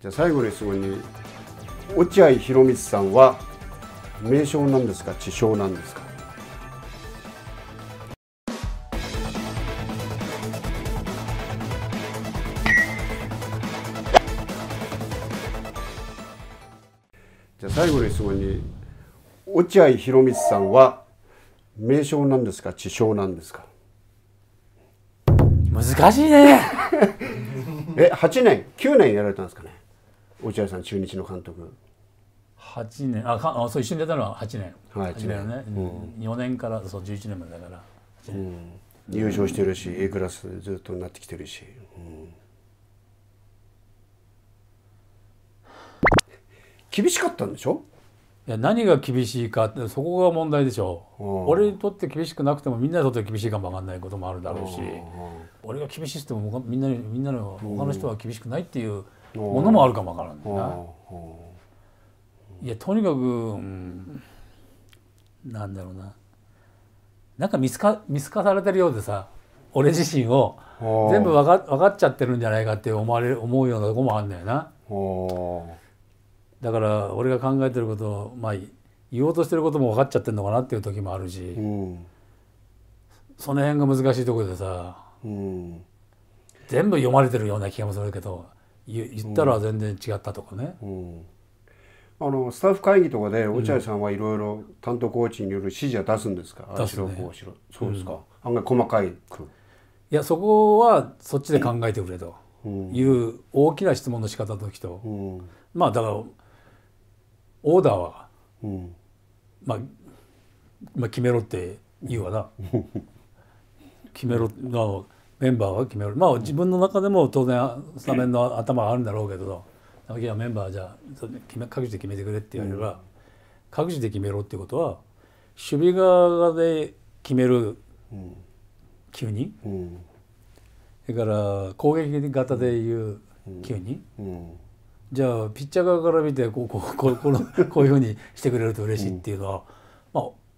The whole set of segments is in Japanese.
じゃあ最後の質問に落合博満さんは名称なんですか地称なんですかじゃあ最後の質問に落合博満さんは名称なんですか地称なんですか難しいね え8年9年やられたんですかね落合さん中日の監督8年あかあそう一緒に出たのは8年はい8年ね、うん、4年からそう11年までだから、うん、優勝してるし A クラスずっとなってきてるし、うん、厳しかったんでしょいや何が厳しいかそこが問題でしょう、うん、俺にとって厳しくなくてもみんなにとって厳しいかも分かんないこともあるだろうし、うん、俺が厳しいってもみんなみんなの他の人は厳しくないっていう、ものもあるかもわからんないやとにかく、うん、なんだろうななんか見透か見透かされてるようでさ俺自身を全部分か分かっちゃってるんじゃないかって思われ思うようなとこもあるんだよな。だから俺が考えてることを、まあ、言おうとしてることも分かっちゃってるのかなっていう時もあるし、うん、その辺が難しいところでさ、うん、全部読まれてるような気がするけど言ったら全然違ったとかね。うんあのスタッフ会議とかで落合さんはいろいろ担当コーチによる指示は出すんですか、出すね、こうしろそうですか、うん、案外細かいいやそこはそっちで考えてくれという大きな質問の仕方の時と、うん、まあだからオーダーは、うん、まあ、まあ決めろって言うわな 決めろなメンバーが決めるまあ自分の中でも当然スタメンの頭があるんだろうけどいはメンバーじゃあ各自で決めてくれって言われれば、うん、各自で決めろってことは守備側で決める、うん、急に、うん、それから攻撃型でいう急に、じゃあピッチャー側から見てこうこうこうこのこういうふうにしてくれると嬉しいっていうのは。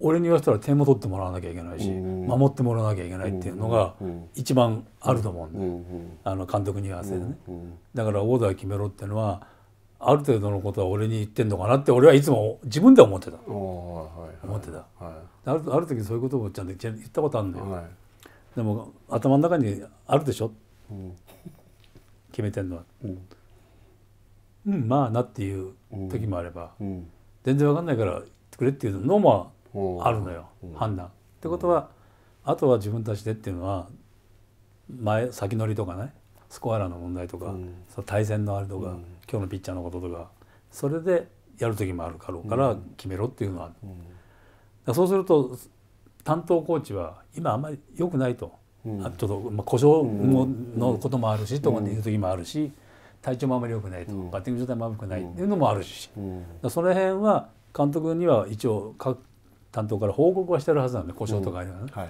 俺に言わせたら点も取ってもらわなきゃいけないし、守ってもらわなきゃいけないっていうのが一番あると思うんで、あの監督に言わせてね、だからオーダー決めろっていうのはある程度のことは俺に言ってんのかなって俺はいつも自分で思ってた、思ってた、あるある時そういうことをちゃんと言ったことあるんだよ、でも頭の中にあるでしょ、決めてんのは、うんまあなっていう時もあれば、全然わかんないからくれっていうのもあるのよ、判断。ってことは、あとは自分たちでっていうのは前先乗りとかねスコアラーの問題とか、うん、対戦のあれとか、うん、今日のピッチャーのこととかそれでやる時もあるかろうから決めろっていうのは、うん、そうすると担当コーチは今あんまり良くないと、あちょっと、まあ、故障のこともあるし、とかっていう時もあるし体調もあんまり良くないと、バッティング状態も悪くないっていうのもあるし、その辺は監督には一応担当から報告はしてるはずなんで故障とかあれはい、はい、だか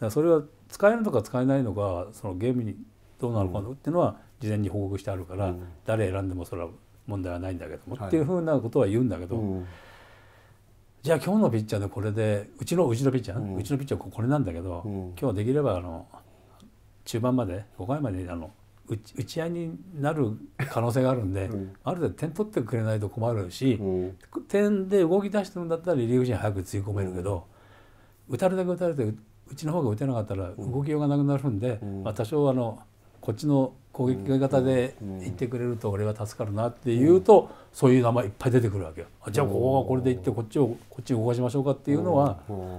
らそれは使えるのか使えないのかそのゲームにどうなるかっていうのは事前に報告してあるから、誰選んでもそれは問題はないんだけども、っていうふうなことは言うんだけど、じゃあ今日のピッチャーでこれでうちのうちのピッチャー、うちのピッチャーこれなんだけど、今日はできればあの中盤まで5回まであの打ち合いになる可能性があるんで、うん、ある程度点取ってくれないと困るし、うん、点で動き出してるんだったらリリーフ陣早く追い込めるけど、うん、打たれだけ打たれてうちの方が打てなかったら動きようがなくなるんで、まあ、多少あのこっちの攻撃型でいってくれると俺は助かるなっていうと、そういう名前いっぱい出てくるわけよ。じゃあここはこれでいってこっちをこっち動かしましょうかっていうのは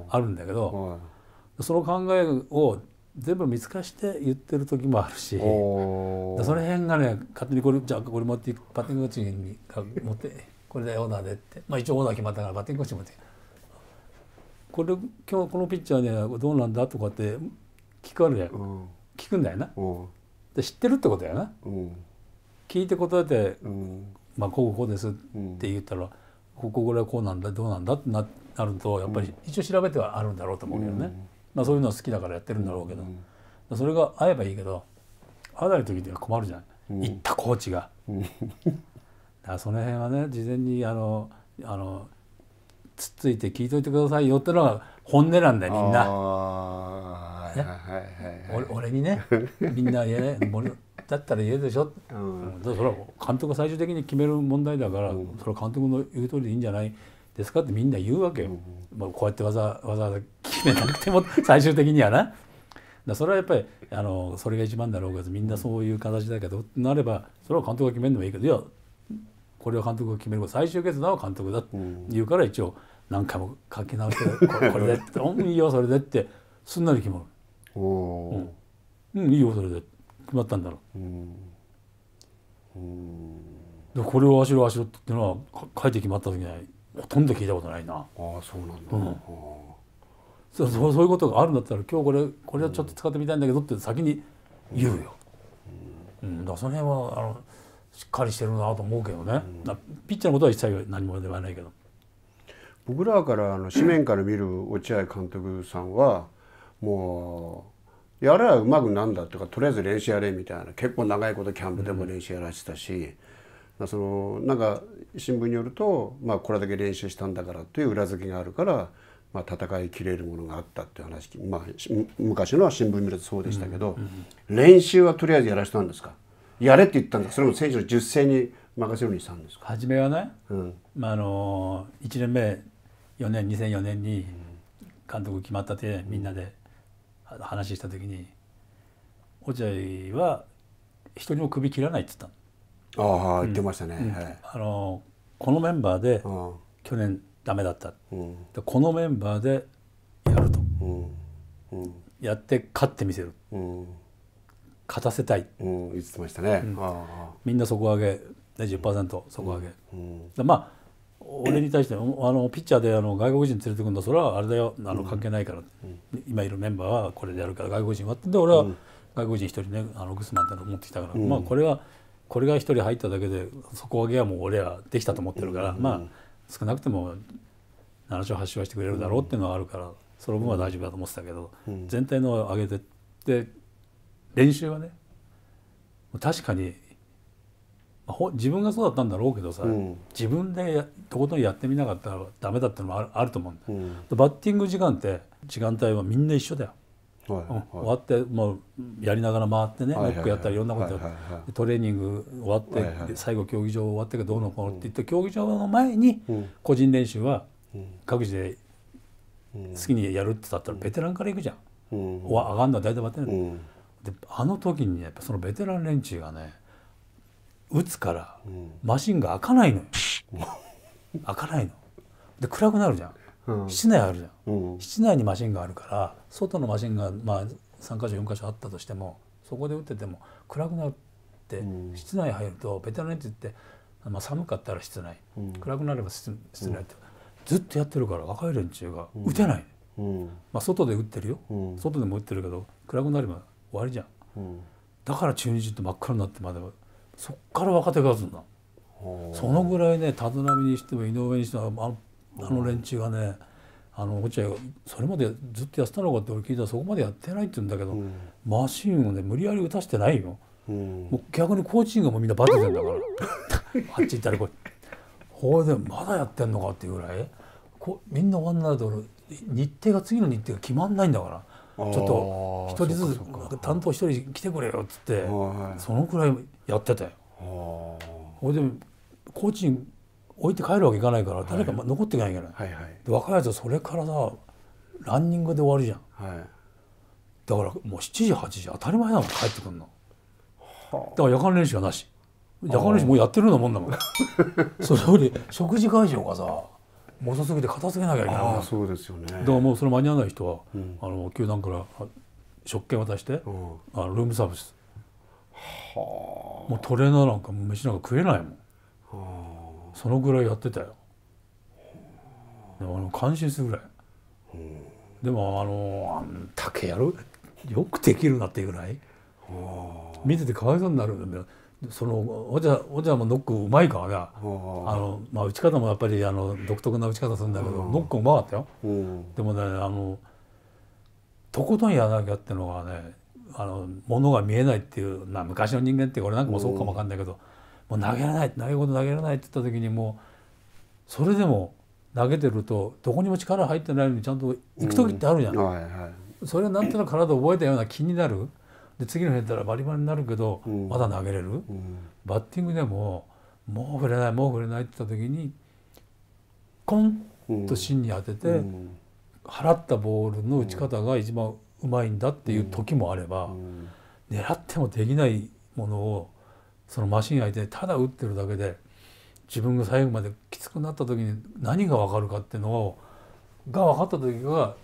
あるんだけど、その考えを全部見透かして言ってる時もあるしその辺がね勝手にこれじゃあこれ持ってバッティングコーチに持ってこれでオーダーでって、まあ、一応オーダー決まったからバッティングコーチ持ってこれ今日このピッチャーねどうなんだとかって聞かれ聞くんだよなで知ってるってことやな聞いて答えて、まあ、こうこうですって言ったら、こここれはこうなんだどうなんだってなるとやっぱり一応調べてはあるんだろうと思うけどね。まあ、そういうのは好きだからやってるんだろうけど、うん、それが合えばいいけど合わない時では困るじゃない、うん、行ったコーチが。う だからその辺はね事前にあのあのつっついて聞いといてくださいよってのが本音なんだよみんな。俺俺にねみんな言え俺だったら言えでしょ、うん、それは監督が最終的に決める問題だから、それは監督の言う通りでいいんじゃないですかってみんな言うわけよ、まあ、こうやってわざわざ決めなくても 最終的にはな。だそれはやっぱりあのそれが一番だろうけどみんなそういう形だけどなればそれは監督が決めるのもいいけどいやこれは監督が決める最終決断は監督だって言うから一応何回も書き直して「これ これで」って「うんいいよそれで」ってすんなり決まる。うん、うん、いいよそれで決まったんだろう。うんうんでこれをあしろあしろっていうのは書いて決まった時にはほとんど聞いたことないなああそうなんだ、うん、そうそうそういうことがあるんだったら今日これこれはちょっと使ってみたいんだけどって先に言うよ、うんうん、だその辺はあのしっかりしてるなと思うけどね、うん、ピッチャーのことは一切何も言わないけど僕らからあの紙面から見る落合監督さんはもうやればうまくなんだとかとりあえず練習やれみたいな結構長いことキャンプでも練習やらしてたし、うんまあ、そのなんか新聞によると、まあ、これだけ練習したんだからという裏付けがあるから、まあ、戦いきれるものがあったっていう話、まあ、昔のは新聞見るとそうでしたけど、うんうん、練習はとりあえずやらせたんですかやれって言ったんですそれも選手の10戦に任せるようにしたんですか初めはね、うん、まあ、あの1年目4年2004年に監督決まったてみんなで話した時に落合は一人も首切らないって言ったの。ああ言ってましたね、うんはい、あのこのメンバーで去年ダメだった、うん、でこのメンバーでやると、うんやって勝ってみせる、勝たせたい、言ってましたね、みんな底上げで10%底上げ、でまあ俺に対してあのピッチャーであの外国人連れてくんだそれはあれだよあの関係ないから、今いるメンバーはこれでやるから外国人はってで俺は外国人一人ねあのグスマンっての持ってきたから、まあこれはこれが1人入っただけで底上げはもう俺はできたと思ってるから、まあ少なくとも7勝8勝してくれるだろうっていうのはあるから、その分は大丈夫だと思ってたけど、全体の上げてって練習はね確かに自分がそうだったんだろうけどさ、うん、自分でとことんやってみなかったらダメだってのもあるあると思うんだうん、バッティング時間って時間帯はみんな一緒だよ終わってもうやりながら回ってね、ロックやったりいろんなことや、って、トレーニング終わって、はいはい、最後競技場終わってどうのこうのって言って、うん、競技場の前に個人練習は各自で好きにやるってだったらベテランから行くじゃん、うん、上がるのは大体待ってる、うん、であの時に、やっぱそのベテラン連中がね打つからマシンが開かないのよ、開かないので暗くなるじゃん、室内あるじゃん、室内にマシンがあるから外のマシンがまあ3か所4か所あったとしてもそこで打ってても暗くなって室内入るとベテランって言って、まあ、寒かったら室内、暗くなれば室内って、ずっとやってるから若い連中が打てない、まあ、外で打ってるよ、外でも打ってるけど暗くなれば終わりじゃん、だから中日って真っ暗になってまでそっから若手が打つんだそのぐらいね立浪にしても井上にしてもあの連中がね、あの落合それまでずっとやってたのかって俺聞いたらそこまでやってないって言うんだけど、うん、マシンをね無理やり打たしてないよ、うん、もう逆にコーチングもみんなバテてんだからあっち行ったらこいほいでまだやってんのかっていうぐらいこみんな終わんないと日程が次の日程が決まんないんだからちょっと一人ずつ担当一人来てくれよっつってそのくらいやってたよ。ほいでコーチン置いて帰るわけいかないから誰か残っていかないから、はいはいはい、で若いやつはそれからさランニングで終わるじゃん、はい、だからもう7時8時当たり前なの帰ってくんの、はあ、だから夜間練習はなし夜間練習もうやってるようなもんだもん それより食事会場がさも遅すぎて片付けなきゃいけないあそうですよねだからもうそれ間に合わない人は、うん、あの球団から食券渡して、うん、あのルームサービスはあもうトレーナーなんか飯なんか食えないもん、はあそのぐらいやってたよあの感心するぐらいでもあのあんだけやるよくできるなっていうぐらい見ててかわいそうになるんだよそのおじゃおじゃもノックうまいからがあの、まあ、打ち方もやっぱりあの独特な打ち方するんだけどノックうまかったよでもねあのとことんやらなきゃっていうのがねあのものが見えないっていうな昔の人間って俺なんかもそうかもわかんないけどもう投げられない投げと投げられないって言った時にもうそれでも投げてるとどこにも力入ってないのにちゃんと行く時ってあるじゃん、うんはいはい、それはなんとなく体を覚えたような気になるで次の辺だったらバリバリになるけど、うん、まだ投げれる、うん、バッティングでももう振れないもう振れないって言った時にコンと芯に当てて、払ったボールの打ち方が一番うまいんだっていう時もあれば、狙ってもできないものをそのマシン相手でただ打ってるだけで自分が最後まできつくなった時に何が分かるかっていうのをが分かった時が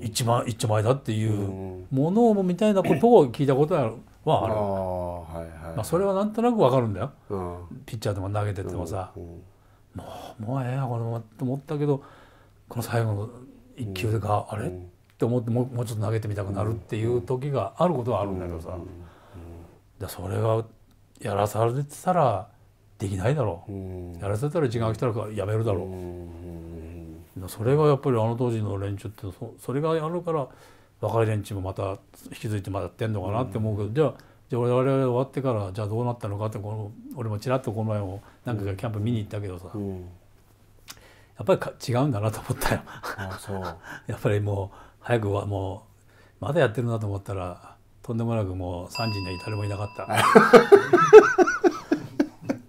一番一丁前だっていうものをみたいなことを聞いたことはある。あまあ、それはなんとなく分かるんだよ、うん、ピッチャーとか投げててもさ、うんうん、もうもうええやこのままと思ったけどこの最後の1球でか、あれって思ってもうちょっと投げてみたくなるっていう時があることはあるんだけどさ。だそれがやらされてたらできないだろう、やらせたら時間が来たらやめるだろう、それがやっぱりあの当時の連中ってそそれがやるから若い連中もまた引き継いでまたやってんのかなって思うけど、じゃあじゃあ我々が終わってからじゃあどうなったのかってこの俺もちらっとこの前も何回かキャンプ見に行ったけどさ、やっぱりか違うんだなと思ったよ やっぱりもう早くはもうまだやってるなと思ったらとんでもなくもう3時には誰もいなかった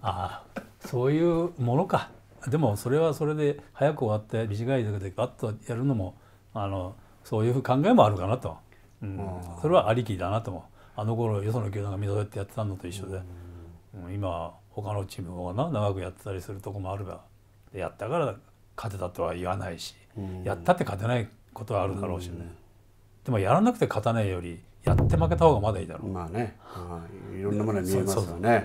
ああそういうものかでもそれはそれで早く終わって短い時でガッとやるのもあのそういう考えもあるかなと、うん、それはありきだなと思うあの頃よその球団がぞ戸ってやってたのと一緒で、うん、今他のチームがな長くやってたりするとこもあるがやったから勝てたとは言わないし、うん、やったって勝てないことはあるだろうしね、でもやらなくて勝たないよりやって負けた方がまだいいだろうまあねいろんなものが見えますよね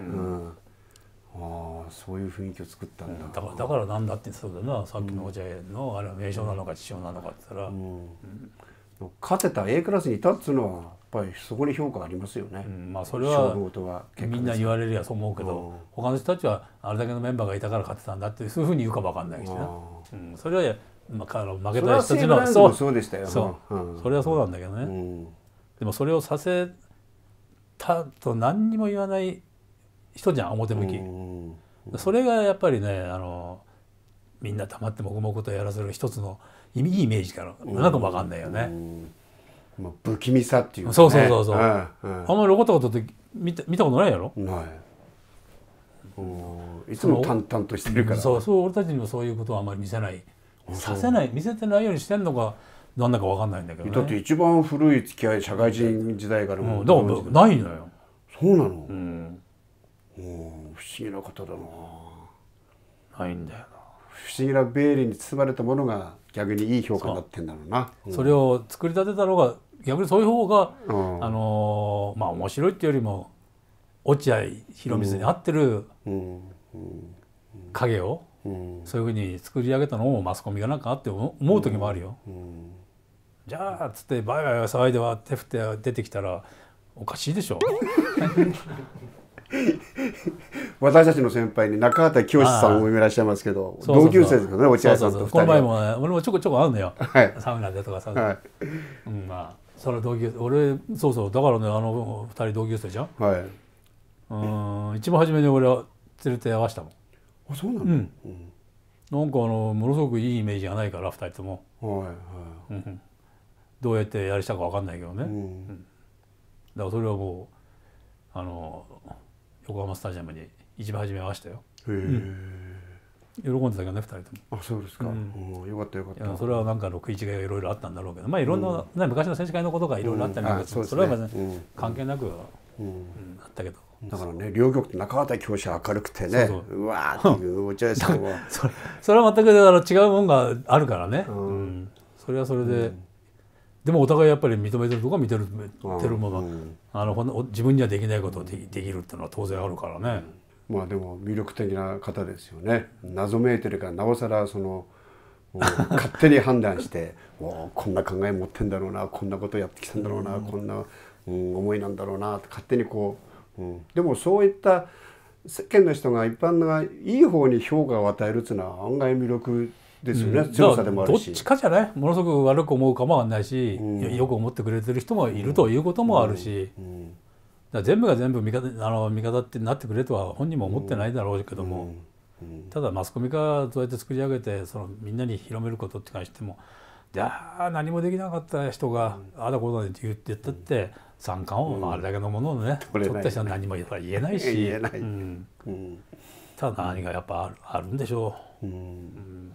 ああそういう雰囲気を作ったんだ、だからだからなんだってそうだなさっきのお茶園の、あれは名称なのか地称なのかって言ったら、勝てた A クラスにいたっつうのはやっぱりそこに評価ありますよね、うん、まあそれはみんな言われるやそう思うけど、他の人たちはあれだけのメンバーがいたから勝てたんだってそういうふうに言うかも分かんないしな、うん、それは、まあ、負けた人たちのそうそうでしたよそう、それはそうなんだけどね、うんでもそれをさせたと何にも言わない人じゃん表向き。それがやっぱりねあのみんな黙って黙々とやらせる一つのいいイメージからなんかも分かんないよね。まあ、不気味さっていう、ね、そうそうそうそう、あんまりロコタコトって見た見たことないやろないいつも淡々としてるからそうそう俺たちにもそういうことはあんまり見せないさせない見せてないようにしてんのかなんだかわかんないんだけど、ね、だって一番古い付き合い社会人時代からもう、うだからないのよそうなの、うん、不思議な方だなないんだよな不思議なベールに包まれたものが逆にいい評価になってんだろうな、うん、それを作り立てたのが逆にそういう方が、うん、あのー、まあ面白いっていうよりも落合博満に合ってる影を、そういうふうに作り上げたのをマスコミがなんかあって思う時もあるよ。うんじゃあっつってバイバイ騒いでは手振って出てきたらおかしいでしょ 私たちの先輩に中畑清さんもいらっしゃいますけど同級生ですけどね落合さんと2人この前も、ね、俺もちょこちょこ会うのよ、はい、サウナでとかさ、はいうん、まあそれ同級俺そうそうだからねあの2人同級生じゃん、はい、うん一番初めに俺は連れて合わしたもんあそうなの、うん、うん、なんかあのものすごくいいイメージがないから2人ともはいはい、うんどうやってやりしたか分かんないけどね、うん、だからそれはもうあの横浜スタジアムに一番初めましたよへえ、うん、喜んでたけどね二人ともあそうですか、うん、よかったよかったそれはなんか6一がいろいろあったんだろうけどまあいろんな、ね、昔の選手会のことがいろいろあったみたけど、それは別に、ね関係なくは、うんあったけどだからね両極中畑教師は明るくてねうわーっていう茶屋さんは それは全くだから違うもんがあるからね、うんそれはそれで、でもお互いやっぱり認めてるとこは認めてるまま、うん、自分にはできないことをできるっていうのは当然あるからね。まあでも魅力的な方ですよね。謎めいてるからなおさらその勝手に判断して こんな考え持ってんだろうなこんなことやってきたんだろうな、うん、こんな、うん、思いなんだろうなって勝手にこう、うん、でもそういった世間の人が一般のいい方に評価を与えるっていうのは案外魅力ですよね、うん、強さでもあるしどっちかじゃないものすごく悪く思うかもわかんないし、うん、よく思ってくれてる人もいるということもあるし、うん、だ全部が全部味方あの味方ってなってくれとは本人も思ってないだろうけども、ただマスコミがそうやって作り上げてそのみんなに広めることってじしてもじゃあ何もできなかった人が、ああだこうだって言ってたって、三冠をあれだけのものをね、取った人は何も言えないし言えない、ただ何がやっぱあるあるんでしょう。うん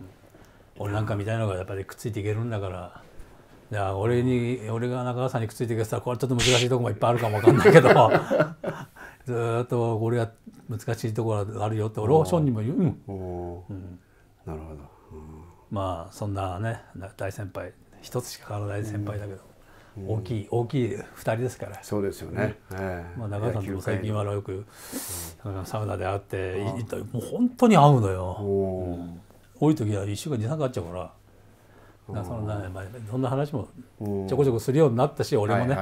俺なんかみたいなのがやっぱりくっついていけるんだからじゃあ俺に俺が中川さんにくっついていけたらこれちょっと難しいとこもいっぱいあるかもわかんないけど ずっと俺は難しいところあるよって俺はションにも言う、うん、なるほど、まあそんなね大先輩一つしか変わらない先輩だけど、うん、大きい大きい2人ですからそうですよね、うん、まあ、中川さんとも最近はよく、サウナで会ってもう本当に会うのよ。多い時は1週間23回あっちゃうからだそのな、まあ、そんな話もちょこちょこするようになったし俺もね。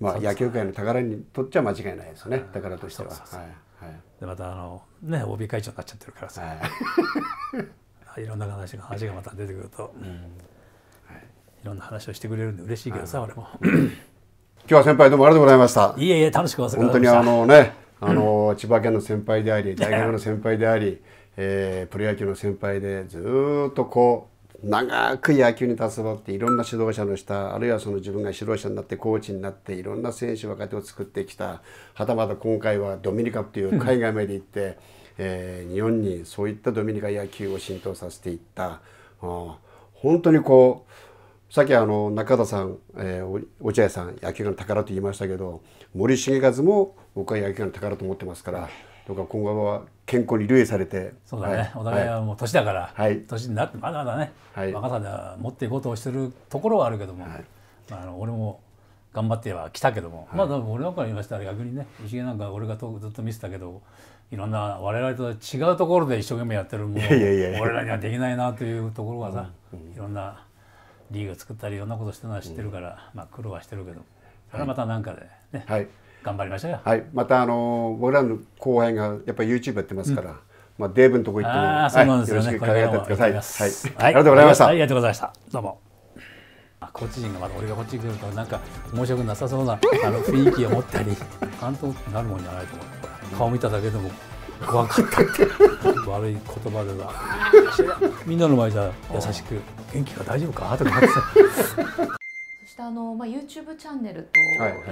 まあ野球界の宝にとっちゃ間違いないですね宝としては。でまたあのね OB 会長になっちゃってるからさ、はい、いろんな話が話がまた出てくると、はい、いろんな話をしてくれるんで嬉しいけどさ、俺も。今日は先輩どうもありがとうございました。いえいえ楽しく忘れ本当にあのねあの、千葉県の先輩であり大学の先輩であり。えー、プロ野球の先輩でずっとこう長く野球に携わっていろんな指導者の下あるいはその自分が指導者になってコーチになっていろんな選手若手を作ってきたはたまた今回はドミニカという海外まで行って、うん、えー、日本にそういったドミニカ野球を浸透させていった、うん、本当にこうさっきあの中田さん、えー、落合さん野球の宝と言いましたけど森重和も僕は野球の宝と思ってますからとか今後は健康に留意されてそうだね、はい、お互いはもう年だから、はい、年になってまだまだね、はい、若さでは持っていこうとしてるところはあるけども、はい、まあ、あの俺も頑張ってはきたけども、まあ俺なんか言いましたら逆にね石毛なんか俺がずっと見てたけどいろんな我々と違うところで一生懸命やってるもう俺らにはできないなというところがさ、いろんなリーグ作ったりいろんなことしてるのは知ってるから、まあ苦労はしてるけどそれはまた何かでね、はい頑張りましょうはい、またあの僕らの後輩がやっぱり YouTube やってますから、うん、まあ、デーブのとこ行っても、はい、よろしく輝いてください、はい、ありがとうございました、ありがとうございましたどうもあコーチ陣がまた俺がこっちに来るとなんか面白くなさそうなあの雰囲気を持ったり関東ってなるもんじゃないと思う顔見ただけでも怖かったって悪い言葉では みんなの前じゃ優しく「元気か大丈夫か?」とかってしたあの、まあ、YouTube チャンネルと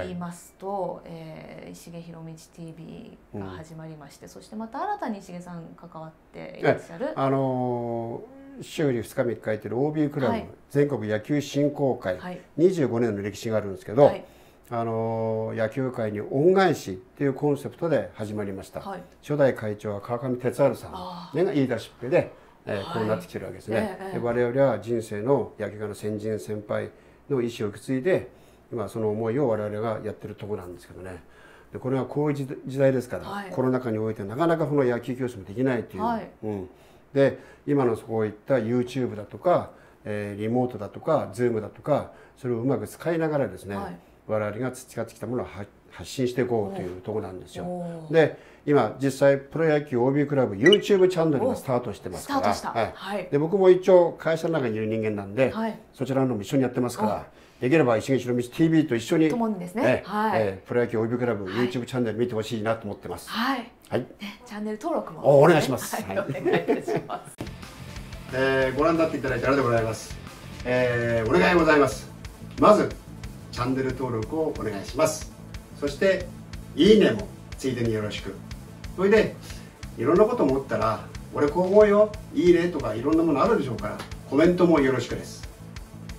言いますと、はいはい、えー、石毛ひろみち TV が始まりまして、うん、そしてまた新たに石毛さん関わっていらっしゃる。あのー、週に2日3日やってる OB クラブ、はい、全国野球振興会、はい、25年の歴史があるんですけど、はい、あの野球界に恩返しっていうコンセプトで始まりました、はい、初代会長は川上哲治さんが言い出しっぺで、えー、こうなってきてるわけですね、えー、我々は人生の野球界の先人先輩の意思を受け継いで今その思いを我々がやってるとこなんですけどねでこれはこういう時代ですから、はい、コロナ禍においてなかなかこの野球教室もできないという、はい、うん、で今のそういった YouTube だとか、えー、リモートだとか Zoom だとかそれをうまく使いながらですね、はい、我々が培ってきたものを発信していこうというとこなんですよ。で今実際プロ野球 OB クラブ YouTube チャンネルがスタートしてますからスタートした、はい、で僕も一応会社の中にいる人間なんで、はい、そちらのも一緒にやってますから。できれば石口の道 TV と一緒に共ですね、ねはいえー、プロ野球 OB クラブ、はい、YouTube チャンネル見てほしいなと思ってます。はい、はいね、チャンネル登録も、お願いします。はお願いします、えご覧になっていただいてありがとうございます、えー。お願いございます。まずチャンネル登録をお願いします。そしていいねもついでによろしく。それでいろんなこと思ったら「俺こう思うよいいね」とかいろんなものあるでしょうからコメントもよろしくです